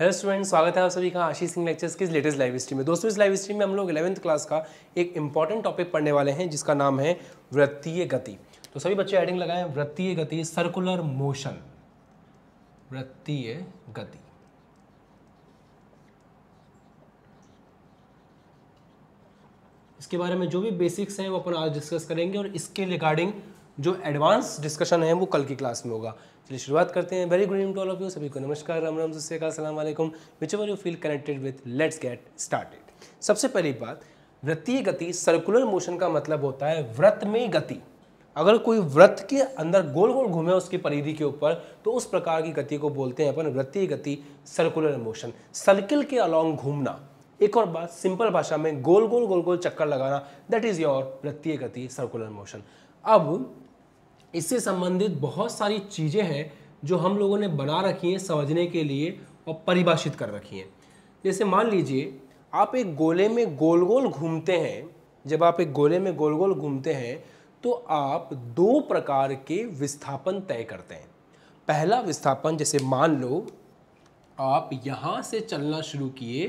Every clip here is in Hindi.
हेलो स्टूडेंट स्वागत है आप सभी का आशीष सिंह लेक्चर्स की लेटेस्ट लाइव स्ट्रीम में दोस्तों इस लाइव स्ट्रीम में हम लोग इलेवंथ क्लास का एक इंपॉर्टेंट टॉपिक पढ़ने वाले हैं जिसका नाम है वृत्तीय गति तो सभी बच्चे एडिंग लगाए वृत्तीय गति सर्कुलर मोशन वृत्तीय गति इसके बारे में जो भी बेसिक्स हैं वो अपन आज डिस्कस करेंगे और इसके रिगार्डिंग जो एडवांस डिस्कशन है वो कल की क्लास में होगा चलिए शुरुआत करते हैं very good evening to all of you सभी को नमस्कार राम राम सत्याकाल वालेकुम whichever you feel connected with let's get started सबसे पहली बात वृत्तीय गति सर्कुलर मोशन का मतलब होता है व्रत में गति अगर कोई व्रत के अंदर गोल गोल घूमे उसकी परिधि के ऊपर तो उस प्रकार की गति को बोलते हैं अपन वृत्तीय गति सर्कुलर मोशन सर्किल के अलॉन्ग घूमना एक और बात सिंपल भाषा में गोल गोल गोल गोल चक्कर लगाना दैट इज़ योर वृत्तीय गति सर्कुलर मोशन अब इससे संबंधित बहुत सारी चीज़ें हैं जो हम लोगों ने बना रखी हैं समझने के लिए और परिभाषित कर रखी हैं जैसे मान लीजिए आप एक गोले में गोल गोल घूमते हैं जब आप एक गोले में गोल गोल घूमते हैं तो आप दो प्रकार के विस्थापन तय करते हैं पहला विस्थापन जैसे मान लो आप यहाँ से चलना शुरू किए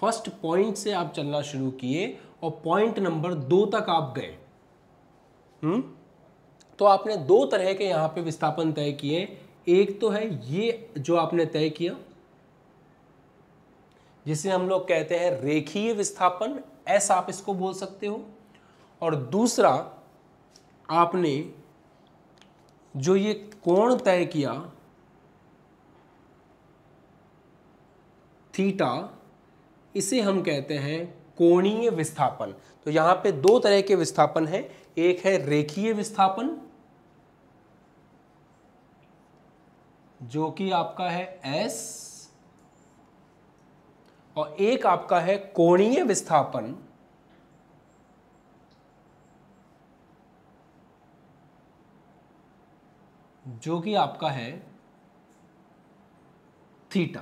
फर्स्ट पॉइंट से आप चलना शुरू किए और पॉइंट नंबर दो तक आप गए हम्म तो आपने दो तरह के यहाँ पे विस्थापन तय किए एक तो है ये जो आपने तय किया जिसे हम लोग कहते हैं रेखीय विस्थापन ऐसा आप इसको बोल सकते हो और दूसरा आपने जो ये कोण तय किया थीटा इसे हम कहते हैं कोणीय विस्थापन तो यहां पे दो तरह के विस्थापन है एक है रेखीय विस्थापन जो कि आपका है एस और एक आपका है कोणीय विस्थापन जो कि आपका है थीटा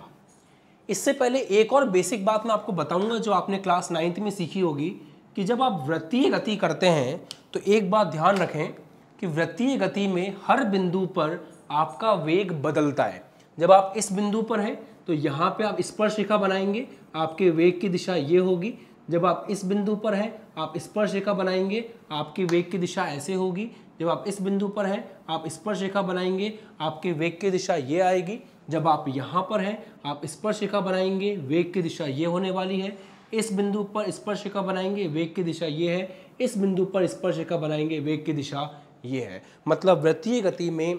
इससे पहले एक और बेसिक बात मैं आपको बताऊंगा जो आपने क्लास नाइन्थ में सीखी होगी कि जब आप वृत्तीय गति करते हैं तो एक बात ध्यान रखें कि वृत्तीय गति में हर बिंदु पर आपका वेग बदलता है जब आप इस बिंदु पर हैं तो यहाँ पे आप स्पर्श रेखा बनाएंगे आपके वेग की दिशा ये होगी जब आप इस बिंदु पर हैं आप स्पर्श रेखा बनाएंगे आपके वेग की दिशा ऐसे होगी जब आप इस बिंदु पर हैं आप स्पर्श रेखा बनाएंगे आपके वेग की दिशा ये आएगी जब आप यहाँ पर हैं आप स्पर्श रेखा बनाएंगे वेग की दिशा ये होने वाली है इस बिंदु पर स्पर्श रेखा बनाएंगे वेग की दिशा ये है इस बिंदु पर स्पर्श रेखा बनाएंगे वेग की दिशा ये है मतलब वृत्तीय गति में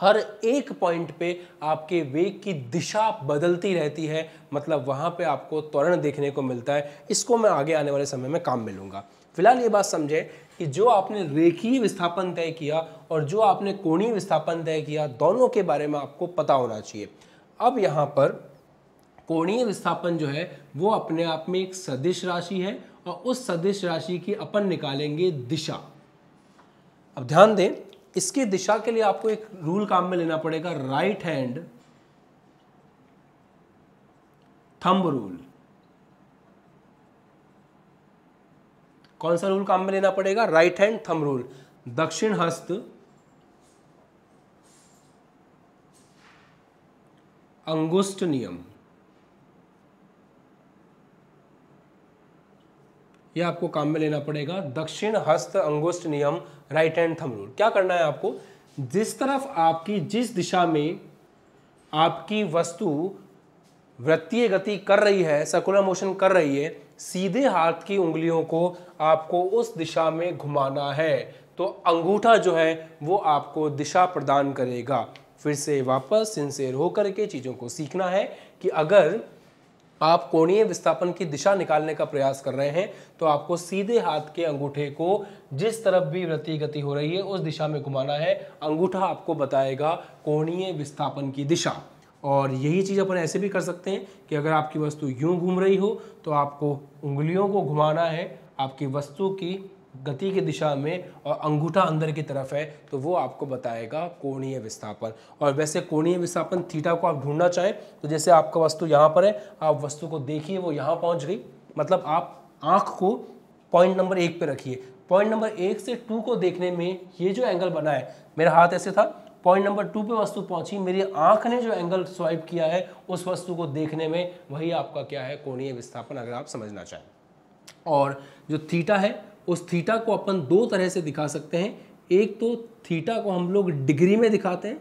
हर एक पॉइंट पे आपके वेग की दिशा बदलती रहती है मतलब वहाँ पे आपको त्वरण देखने को मिलता है इसको मैं आगे आने वाले समय में काम में फिलहाल ये बात समझें कि जो आपने रेखीय विस्थापन तय किया और जो आपने कोणीय विस्थापन तय किया दोनों के बारे में आपको पता होना चाहिए अब यहाँ पर कोणीय विस्थापन जो है वो अपने आप में एक सदिश राशि है और उस सदिश राशि की अपन निकालेंगे दिशा अब ध्यान दें इसकी दिशा के लिए आपको एक रूल काम में लेना पड़ेगा राइट हैंड थंब रूल कौन सा रूल काम में लेना पड़ेगा राइट हैंड थंब रूल दक्षिण हस्त अंगुष्ट नियम यह आपको काम में लेना पड़ेगा दक्षिण हस्त अंगुष्ट नियम राइट हैंड थम रूल क्या करना है आपको जिस तरफ आपकी जिस दिशा में आपकी वस्तु वृत्तीय गति कर रही है सर्कुलर मोशन कर रही है सीधे हाथ की उंगलियों को आपको उस दिशा में घुमाना है तो अंगूठा जो है वो आपको दिशा प्रदान करेगा फिर से वापस सिंसेर होकर के चीज़ों को सीखना है कि अगर आप कोणीय विस्थापन की दिशा निकालने का प्रयास कर रहे हैं तो आपको सीधे हाथ के अंगूठे को जिस तरफ भी वृत्ति गति हो रही है उस दिशा में घुमाना है अंगूठा आपको बताएगा कोणीय विस्थापन की दिशा और यही चीज़ अपन ऐसे भी कर सकते हैं कि अगर आपकी वस्तु यूँ घूम रही हो तो आपको उंगलियों को घुमाना है आपकी वस्तु की गति की दिशा में और अंगूठा अंदर की तरफ है तो वो आपको बताएगा कोणीय विस्थापन और वैसे कोणीय विस्थापन थीटा को आप ढूंढना चाहें तो जैसे आपका वस्तु यहाँ पर है आप वस्तु को देखिए वो यहाँ पहुँच गई मतलब आप आँख को पॉइंट नंबर एक पे रखिए पॉइंट नंबर एक से टू को देखने में ये जो एंगल बना है मेरा हाथ ऐसे था पॉइंट नंबर टू पे वस्तु पहुंची मेरी आंख ने जो एंगल स्वाइप किया है उस वस्तु को देखने में वही आपका क्या है कोणीय विस्थापन अगर आप समझना चाहें और जो थीटा है उस थीटा को अपन दो तरह से दिखा सकते हैं एक तो थीटा को हम लोग डिग्री में दिखाते हैं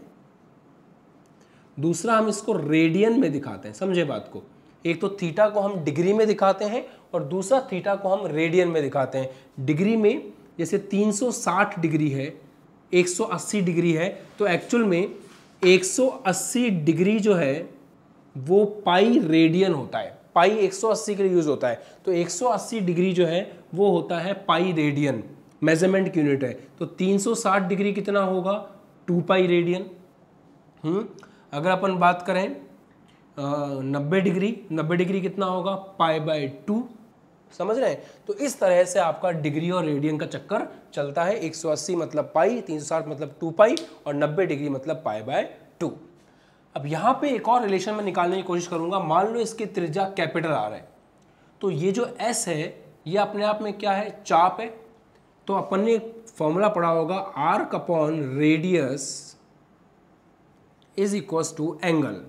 दूसरा हम इसको रेडियन में दिखाते हैं समझे बात को एक तो थीटा को हम डिग्री में दिखाते हैं और दूसरा थीटा को हम रेडियन में दिखाते हैं डिग्री में जैसे 360 डिग्री है 180 डिग्री है तो एक्चुअल में 180 डिग्री जो है वो पाई रेडियन होता है पाई 180 के लिए यूज होता है तो 180 डिग्री जो है वो होता है पाई रेडियन मेजरमेंट की यूनिट है तो 360 डिग्री कितना होगा टू पाई रेडियन हम्म अगर अपन बात करें नब्बे डिग्री नब्बे डिग्री कितना होगा पाई बाय टू समझ रहे हैं तो इस तरह से आपका डिग्री और रेडियन का चक्कर चलता है 180 मतलब पाई 360 मतलब 2 पाई और 90 डिग्री मतलब पाई बाय टू अब यहाँ पे एक और रिलेशन में निकालने की कोशिश करूँगा मान लो इसकी त्रिज्या कैपिटल आर है तो ये जो एस है ये अपने आप में क्या है चाप है तो अपन ने फॉर्मूला पढ़ा होगा arc upon radius is equals to angle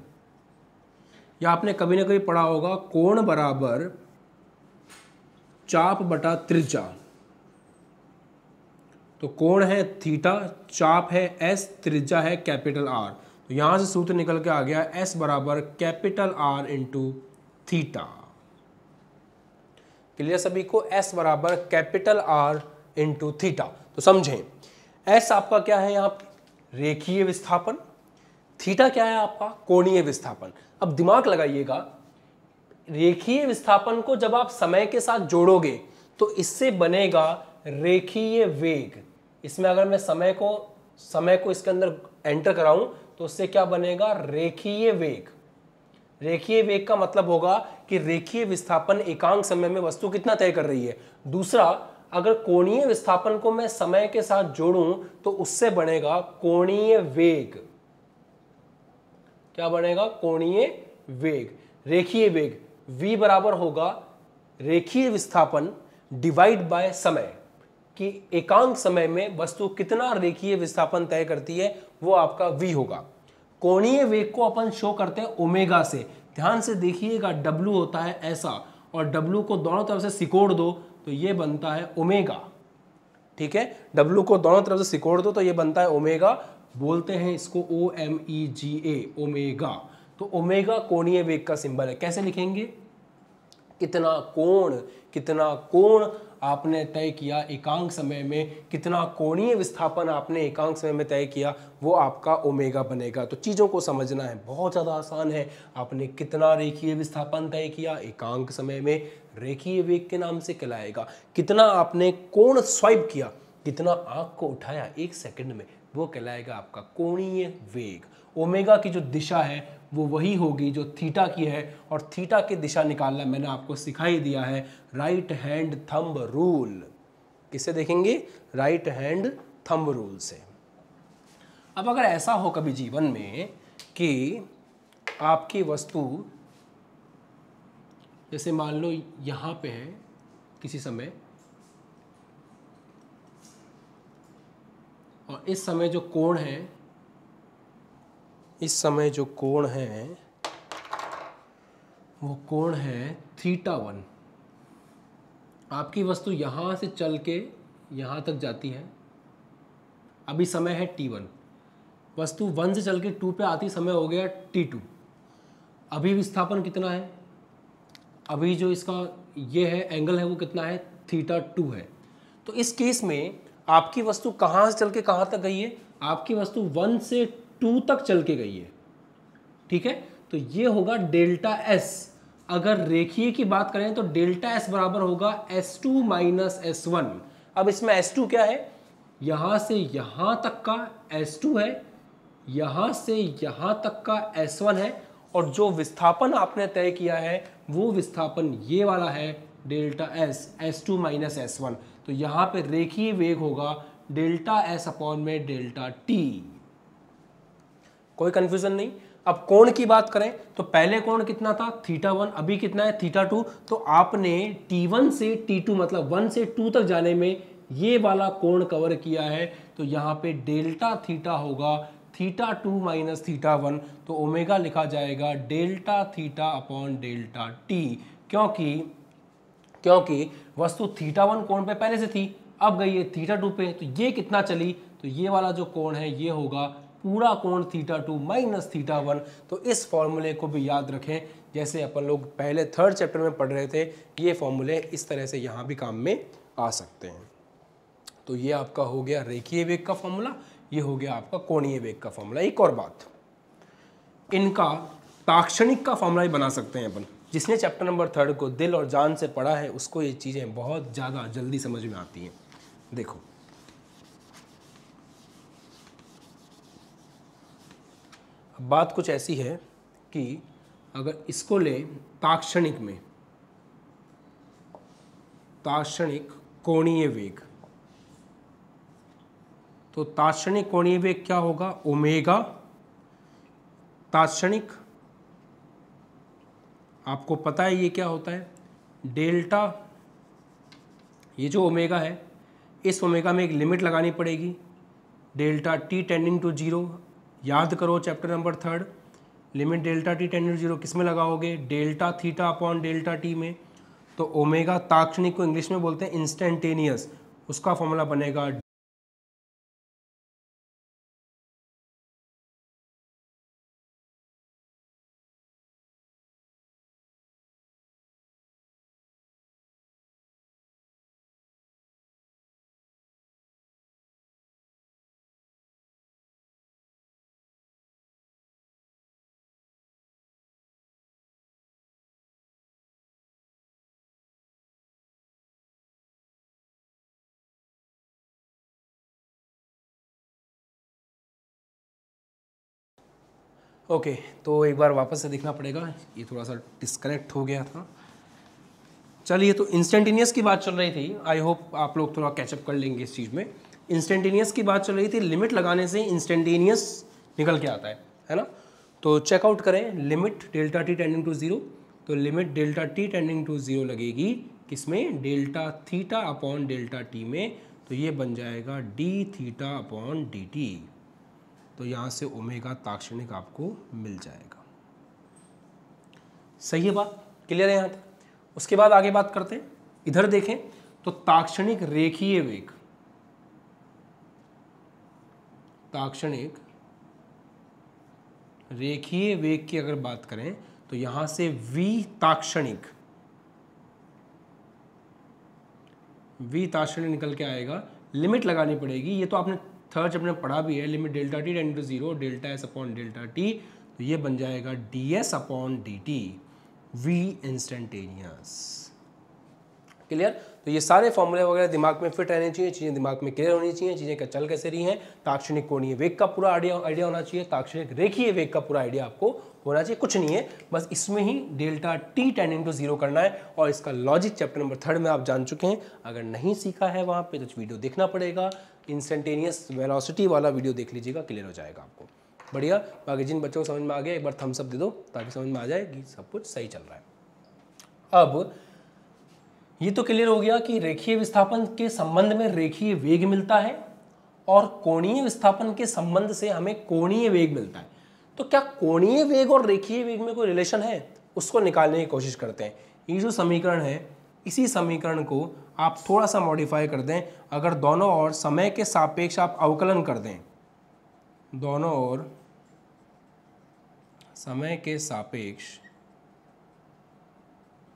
या आपने कभी ना कभी पढ़ा होगा कोण बराबर चाप बटा त्रिज्या तो कोण है थीटा चाप है एस त्रिज्या है कैपिटल आर तो यहाँ से सूत्र निकल के आ गया एस बराबर capital R into theta clear सभी को एस बराबर कैपिटल आर इंटू थीटा तो समझें एस आपका क्या है यहाँ रेखीय विस्थापन थीटा क्या है आपका कोणीय विस्थापन अब दिमाग लगाइएगा रेखीय विस्थापन को जब आप समय के साथ जोड़ोगे तो इससे बनेगा रेखीय वेग इसमें अगर मैं समय को समय को इसके अंदर एंटर कराऊं तो उससे क्या बनेगा रेखीय वेग रेखीय वेग का मतलब होगा कि रेखीय विस्थापन एकांक समय में वस्तु कितना तय कर रही है दूसरा अगर कोणीय विस्थापन को मैं समय के साथ जोड़ूं तो उससे बनेगा कोणीय वेग क्या बनेगा कोणीय वेग रेखीय वेग v बराबर होगा रेखीय विस्थापन डिवाइड बाय समय कि एकांक समय में वस्तु कितना रेखीय विस्थापन तय करती है वो आपका वी होगा कोणीय वेग को अपन शो करते हैं ओमेगा से ध्यान से देखिएगा डब्लू होता है ऐसा और डब्लू को दोनों तरफ से सिकोड़ दो तो ये बनता है ओमेगा ठीक है डब्लू को दोनों तरफ से सिकोड़ दो तो ये बनता है ओमेगा बोलते हैं इसको O M E G A omega तो ओमेगा कोणीय वेग का सिंबल है कैसे लिखेंगे कितना कोण कितना कोण आपने तय किया एकांक समय में कितना कोणीय विस्थापन आपने एकांक समय में तय किया वो आपका ओमेगा बनेगा तो चीज़ों को समझना है बहुत ज़्यादा आसान है आपने कितना रेखीय विस्थापन तय किया एकांक समय में रेखीय वेग के नाम से कहलाएगा कितना आपने कोण स्वाइप किया कितना आँख को उठाया एक सेकेंड में वो कहलाएगा आपका कोणीय वेग ओमेगा की जो दिशा है वो वही होगी जो थीटा की है और थीटा की दिशा निकालना मैंने आपको सिखाई दिया है राइट हैंड थंब रूल किसे देखेंगे राइट हैंड थंब रूल से अब अगर ऐसा हो कभी जीवन में कि आपकी वस्तु जैसे मान लो यहाँ पे है किसी समय और इस समय जो कोण है इस समय जो कोण है वो कोण है थीटा वन आपकी वस्तु यहाँ से चल के यहाँ तक जाती है अभी समय है टी वन वस्तु वन से चल के टू पे आती समय हो गया टी टू अभी विस्थापन कितना है अभी जो इसका ये है एंगल है वो कितना है थीटा टू है तो इस केस में आपकी वस्तु कहाँ से चल के कहाँ तक गई है आपकी वस्तु वन से टू तक चल के गई है ठीक है तो ये होगा डेल्टा एस अगर रेखीय की बात करें तो डेल्टा एस बराबर होगा S two minus S one अब इसमें एस टू क्या है यहां से यहां तक का एस टू है यहां से यहां तक का एस वन है और जो विस्थापन आपने तय किया है वो विस्थापन ये वाला है delta S S two minus S one तो यहां पे रेखीय वेग होगा डेल्टा एस अपॉन में डेल्टा टी कोई कन्फ्यूजन नहीं अब कोण की बात करें तो पहले कोण कितना था थीटा वन अभी कितना है थीटा टू तो आपने टी वन से टी टू मतलब वन से टू तक जाने में ये वाला कोण कवर किया है तो यहाँ पे डेल्टा थीटा होगा theta two minus theta one तो ओमेगा लिखा जाएगा delta theta upon delta T क्योंकि क्योंकि वस्तु थीटा वन कोण पे पहले से थी अब गई है थीटा टू पे तो ये कितना चली तो ये वाला जो कोण है ये होगा पूरा कोण theta two minus theta one तो इस फॉर्मूले को भी याद रखें जैसे अपन लोग पहले थर्ड चैप्टर में पढ़ रहे थे ये फॉर्मूले इस तरह से यहाँ भी काम में आ सकते हैं तो ये आपका हो गया रेखीय वेग का फॉर्मूला ये हो गया आपका कोणीय वेग का फॉर्मूला एक और बात इनका ताक्षणिक का फॉर्मूला बना सकते हैं अपन जिसने चैप्टर नंबर थर्ड को दिल और जान से पढ़ा है उसको ये चीज़ें बहुत ज़्यादा जल्दी समझ में आती हैं देखो अब बात कुछ ऐसी है कि अगर इसको ले ताक्षणिक में ताक्षणिक कोणीय वेग तो ताक्षणिक कोणीय वेग क्या होगा ओमेगा ताक्षणिक आपको पता है ये क्या होता है डेल्टा ये जो ओमेगा है इस ओमेगा में एक लिमिट लगानी पड़ेगी delta T tending to zero याद करो chapter number third limit delta T tends to zero किस में लगाओगे delta theta upon delta T में तो ओमेगा ताक्षणिक को इंग्लिश में बोलते हैं इंस्टेंटेनियस उसका फॉर्मूला बनेगा ओके तो एक बार वापस से देखना पड़ेगा ये थोड़ा सा डिस्कनेक्ट हो गया था चलिए तो इंस्टेंटेनियस की बात चल रही थी आई होप आप लोग थोड़ा कैचअप कर लेंगे इस चीज़ में इंस्टेंटेनियस की बात चल रही थी लिमिट लगाने से इंस्टेंटेनियस निकल के आता है है ना तो चेकआउट करें limit delta T tending to zero तो limit delta T tending to zero लगेगी किसमें delta theta upon delta T में तो ये बन जाएगा D theta upon D T तो यहाँ से ओमेगा ताक्षणिक आपको मिल जाएगा सही है बात क्लियर है यहाँ तक उसके बाद आगे बात करते हैं इधर देखें तो ताक्षणिक रेखीय वेग ताक्षणिक रेखीय वेग की अगर बात करें तो यहां से वी ताक्षणिक वी ताक्षणिक निकल के आएगा लिमिट लगानी पड़ेगी ये तो आपने थर्ड चैप्टर में पढ़ा भी है limit delta T tends to zero delta S upon delta T तो ये बन जाएगा D S upon D T V instantaneous clear तो ये सारे फॉर्मूले वगैरह दिमाग में फिट रहने चाहिए चीज़ें दिमाग में क्लियर होनी चाहिए चीज़ें का चल कैसे रही हैं ताक्षणिक कोणीय वेग का पूरा आइडिया आइडिया होना चाहिए ताक्षणिक रेखीय वेग का पूरा आइडिया आपको होना चाहिए कुछ नहीं है बस इसमें ही delta T tends into zero करना है और इसका लॉजिक चैप्टर नंबर थर्ड में आप जान चुके हैं अगर नहीं सीखा है वहाँ पर तो वीडियो देखना पड़ेगा इंस्टेंटेनियस वेलॉसिटी वाला वीडियो देख लीजिएगा क्लियर हो जाएगा आपको बढ़िया बाकी जिन बच्चों को समझ में आ गया एक बार थम्सअप दे दो ताकि समझ में आ जाए कि सब कुछ सही चल रहा है अब ये तो क्लियर हो गया कि रेखीय विस्थापन के संबंध में रेखीय वेग मिलता है और कोणीय विस्थापन के संबंध से हमें कोणीय वेग मिलता है तो क्या कोणीय वेग और रेखीय वेग में कोई रिलेशन है उसको निकालने की कोशिश करते हैं ये जो समीकरण है इसी समीकरण को आप थोड़ा सा मॉडिफाई कर दें अगर दोनों और समय के सापेक्ष आप अवकलन कर दें दोनों और समय के सापेक्ष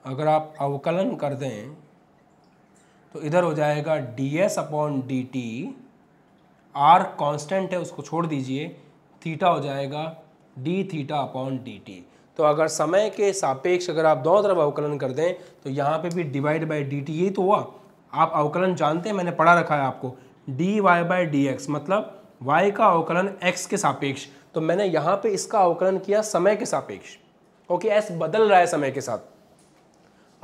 अगर आप अवकलन कर दें तो इधर हो जाएगा D S upon D T R constant है उसको छोड़ दीजिए थीटा हो जाएगा D theta upon D T तो अगर समय के सापेक्ष अगर आप दोनों तरफ अवकलन कर दें तो यहाँ पे भी डिवाइड बाई डी टी यही तो हुआ आप अवकलन जानते हैं मैंने पढ़ा रखा है आपको D Y by D X मतलब y का अवकलन x के सापेक्ष तो मैंने यहाँ पे इसका अवकलन किया समय के सापेक्ष ओके okay, s बदल रहा है समय के साथ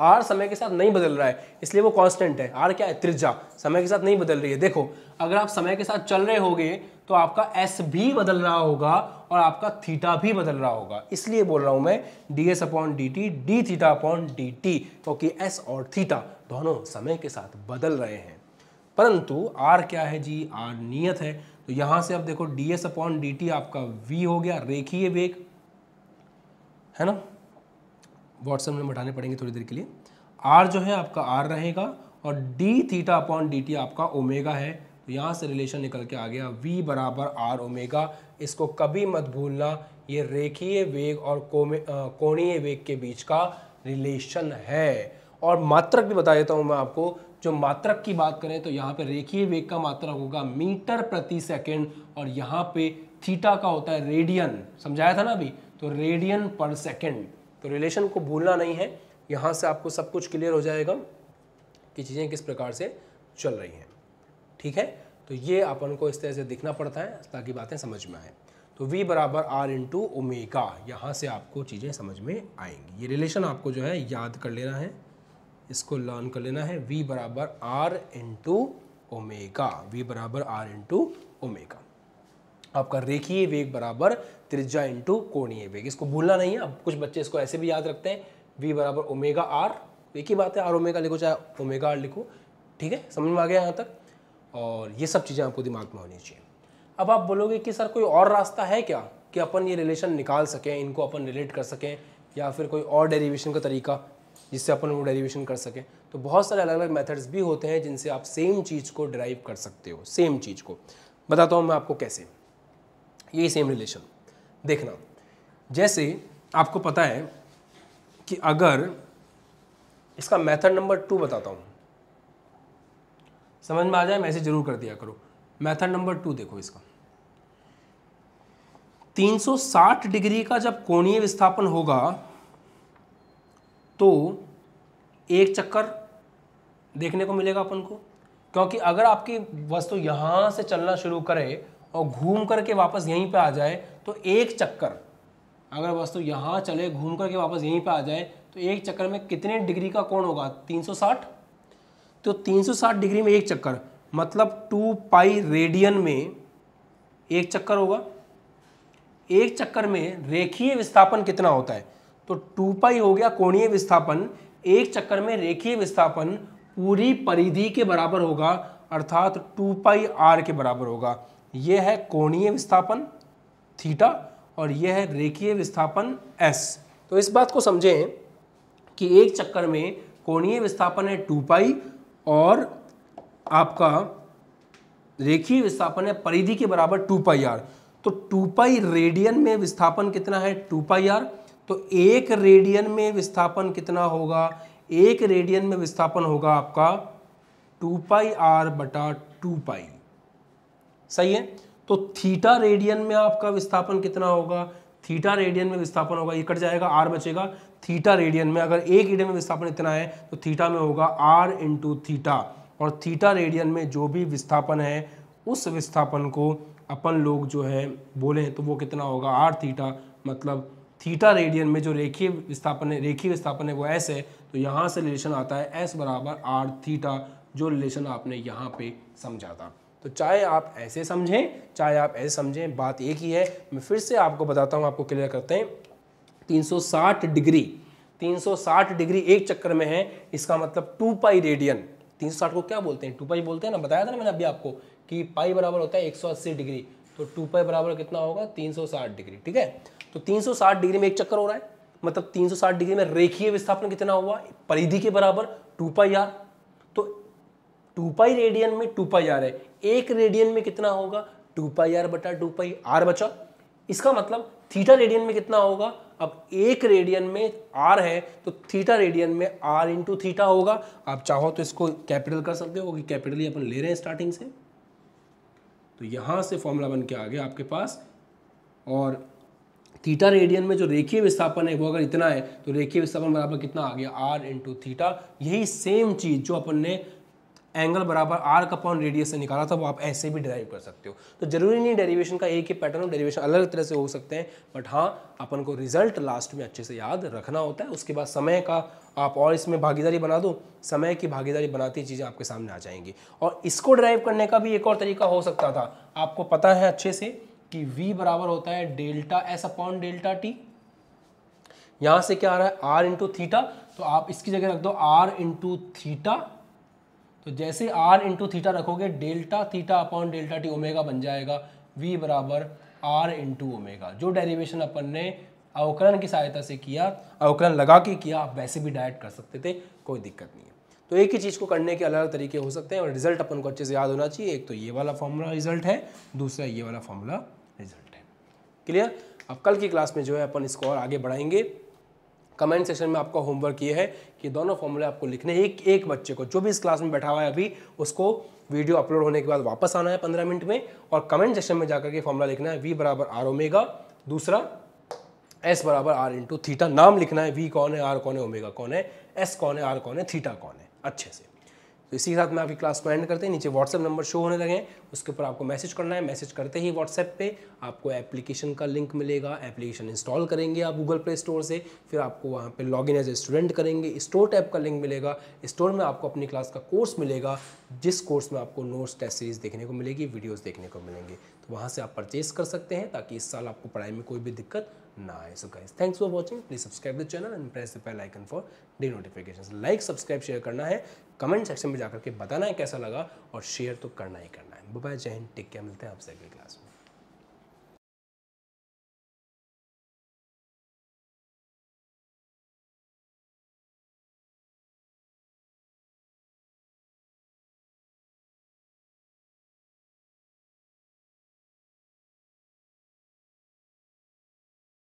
आर समय के साथ नहीं बदल रहा है इसलिए वो कांस्टेंट है आर क्या है त्रिज्या समय के साथ नहीं बदल रही है देखो अगर आप समय के साथ चल रहे होगे तो आपका एस भी बदल रहा होगा और आपका थीटा भी बदल रहा होगा इसलिए बोल रहा हूँ मैं D S upon D T D theta upon D T क्योंकि एस और थीटा दोनों समय के साथ बदल रहे हैं परंतु आर क्या है जी आर नियत है तो यहां से आप देखो D S upon D T आपका वी हो गया रेखीय वेग है ना व्हाट्सएप में बढ़ाने पड़ेंगे थोड़ी देर के लिए आर जो है आपका आर रहेगा और D theta upon D T आपका ओमेगा है तो यहाँ से रिलेशन निकल के आ गया वी बराबर आर ओमेगा इसको कभी मत भूलना ये रेखीय वेग और कोणीय वेग के बीच का रिलेशन है और मात्रक भी बता देता हूँ मैं आपको जो मात्रक की बात करें तो यहाँ पे रेखीय वेग का मात्रक होगा मीटर प्रति सेकेंड और यहाँ पे थीटा का होता है रेडियन समझाया था ना अभी तो रेडियन पर सेकेंड तो रिलेशन को भूलना नहीं है यहाँ से आपको सब कुछ क्लियर हो जाएगा कि चीज़ें किस प्रकार से चल रही हैं ठीक है तो ये अपन को इस तरह से दिखना पड़ता है ताकि बातें समझ में आए तो v बराबर आर इंटू ओमेगा यहाँ से आपको चीज़ें समझ में आएंगी ये रिलेशन आपको जो है याद कर लेना है इसको लर्न कर लेना है v बराबर आर टू ओमेगा वी बराबर आर इन टू ओमेगा आपका रेखीय वेग बराबर त्रिज्या इंटू कोणीय वेग इसको भूलना नहीं है अब कुछ बच्चे इसको ऐसे भी याद रखते हैं वी बराबर ओमेगा आर एक ही बात है आर ओमेगा लिखो चाहे ओमेगा आर लिखो ठीक है समझ में आ गया यहाँ तक और ये सब चीज़ें आपको दिमाग में होनी चाहिए अब आप बोलोगे कि सर कोई और रास्ता है क्या कि अपन ये रिलेशन निकाल सकें इनको अपन रिलेट कर सकें या फिर कोई और डेरिवेशन का तरीका जिससे अपन वो डेरिवेशन कर सकें तो बहुत सारे अलग अलग मेथड्स भी होते हैं जिनसे आप सेम चीज़ को ड्राइव कर सकते हो सेम चीज़ को बताता हूँ मैं आपको कैसे यही सेम रिलेशन देखना जैसे आपको पता है कि अगर इसका मेथड नंबर टू बताता हूँ समझ में आ जाए मैसेज जरूर कर दिया करो मेथड नंबर टू देखो इसका 360 डिग्री का जब कोणीय विस्थापन होगा तो एक चक्कर देखने को मिलेगा अपन को क्योंकि अगर आपकी वस्तु यहाँ से चलना शुरू करे और घूम करके वापस यहीं पे आ जाए तो एक चक्कर अगर वस्तु तो यहाँ चले घूम करके वापस यहीं पे आ जाए तो एक चक्कर में कितने डिग्री का कोण होगा 360 तो 360 डिग्री में एक चक्कर मतलब टू पाई रेडियन में एक चक्कर होगा एक चक्कर में रेखीय विस्थापन कितना होता है तो टू पाई हो गया कोणीय विस्थापन एक चक्कर में रेखीय विस्थापन पूरी परिधि के बराबर होगा अर्थात टू पाई आर के बराबर होगा ये है कोणीय विस्थापन थीटा और यह है रेखीय विस्थापन एस तो इस बात को समझें कि एक चक्कर में कोणीय विस्थापन है टू पाई और आपका रेखीय विस्थापन है परिधि के बराबर टू पाई आर तो टू पाई रेडियन में विस्थापन कितना है टू पाई आर तो एक रेडियन में विस्थापन कितना होगा एक रेडियन में विस्थापन होगा आपका टू पाई आर बटा टू पाई सही है तो थीटा रेडियन में आपका विस्थापन कितना होगा थीटा रेडियन में विस्थापन होगा ये कट जाएगा आर बचेगा थीटा रेडियन में अगर एक ईडन में विस्थापन इतना है तो थीटा में होगा आर इंटू थीटा और थीटा रेडियन में जो भी विस्थापन है उस विस्थापन को अपन लोग जो है बोले तो वो कितना होगा आर थीटा मतलब थीटा रेडियन में जो रेखीय विस्थापन है रेखीय विस्थापन है वो एस है तो यहाँ से रिलेशन आता है एस बराबर आर थीटा जो रिलेशन आपने यहाँ पे समझा था तो चाहे आप ऐसे समझें चाहे आप ऐसे समझें बात एक ही है मैं फिर से आपको बताता हूँ आपको क्लियर करते हैं 360 डिग्री 360 डिग्री एक चक्कर में है इसका मतलब टू पाई रेडियन 360 को क्या बोलते हैं टू पाई बोलते हैं ना बताया था ना मैंने अभी आपको कि पाई बराबर होता है 180 डिग्री तो टू पाई बराबर कितना होगा 360 डिग्री ठीक है तो 360 डिग्री में एक चक्कर हो रहा है मतलब 360 डिग्री में रेखीय विस्थापन कितना हुआ परिधि के बराबर two pi R two pi radian में टू पाई आर है एक रेडियन में कितना होगा टू पाई आर बटा टू पाई आर बचा इसका मतलब थीटा रेडियन में कितना होगा अब एक रेडियन में आर है तो थीटा रेडियन में आर इंटू थीटा होगा आप चाहो तो इसको कैपिटल कर सकते हो कि कैपिटल ही अपन ले रहे हैं स्टार्टिंग से तो यहां से फॉर्मूला बन के आ गया आपके पास और थीटा रेडियन में जो रेखीय विस्थापन है वो अगर इतना है तो रेखीय विस्थापन बराबर कितना आ गया आर इंटू थीटा यही सेम चीज़ जो अपन ने एंगल बराबर आर पॉन रेडियस से निकाला था वो आप ऐसे भी डिराइव कर सकते हो तो जरूरी नहीं डेरिवेशन का एक ही पैटर्न हो डेरिवेशन अलग तरह से हो सकते हैं बट हाँ अपन को रिजल्ट लास्ट में अच्छे से याद रखना होता है उसके बाद समय का आप और इसमें भागीदारी बना दो समय की भागीदारी बनाती चीज़ें आपके सामने आ जाएंगी और इसको ड्राइव करने का भी एक और तरीका हो सकता था आपको पता है अच्छे से कि v बराबर होता है delta S upon delta T यहाँ से क्या आ रहा है r इंटू थीटा तो आप इसकी जगह रख दो r इंटू थीटा तो जैसे आर इंटू थीटा रखोगे delta theta upon delta T omega बन जाएगा वी बराबर आर इंटू ओमेगा जो डेरिवेशन अपन ने अवकरण की सहायता से किया अवकरण लगा के किया आप वैसे भी डायरेक्ट कर सकते थे कोई दिक्कत नहीं है तो एक ही चीज़ को करने के अलग अलग तरीके हो सकते हैं और रिजल्ट अपन को अच्छे से याद होना चाहिए एक तो ये वाला फॉर्मूला रिजल्ट है दूसरा ये वाला फॉर्मूला रिजल्ट है क्लियर अब कल की क्लास में जो है अपन इसको और आगे बढ़ाएंगे कमेंट सेशन में आपका होमवर्क ये है कि दोनों फॉर्मूले आपको लिखने एक एक बच्चे को जो भी इस क्लास में बैठा हुआ है अभी उसको वीडियो अपलोड होने के बाद वापस आना है पंद्रह मिनट में और कमेंट सेशन में जाकर के फॉर्मूला लिखना है वी बराबर आर ओमेगा दूसरा एस बराबर आर इंटू थीटा नाम लिखना है वी कौन है आर कौन है ओमेगा कौन है एस कौन है आर कौन है थीटा कौन है अच्छे से तो इसी के साथ मैं आपकी क्लास को एंड करते हैं नीचे व्हाट्सएप नंबर शो होने लगे हैं उसके ऊपर आपको मैसेज करना है मैसेज करते ही व्हाट्सएप पे आपको एप्लीकेशन का लिंक मिलेगा एप्लीकेशन इंस्टॉल करेंगे आप गूगल प्ले स्टोर से फिर आपको वहाँ पे इन एज ए स्टूडेंट करेंगे स्टोर टैप का लिंक मिलेगा स्टोर में आपको अपनी क्लास का कोर्स मिलेगा जिस कोर्स में आपको नोट्स टेस्ट सीरीज़ देखने को मिलेगी वीडियोज़ देखने को मिलेंगे तो वहाँ से आप परचेज़ कर सकते हैं ताकि इस साल आपको पढ़ाई में कोई भी दिक्कत Nice. So guys, thanks for watching. Please subscribe the channel and press the bell icon for daily notifications. Like, subscribe share subscribe share करना है कमेंट सेक्शन में जाकर के बताना है कैसा लगा और शेयर तो करना ही करना bye बाय जय take care milte hain aap se agle class mein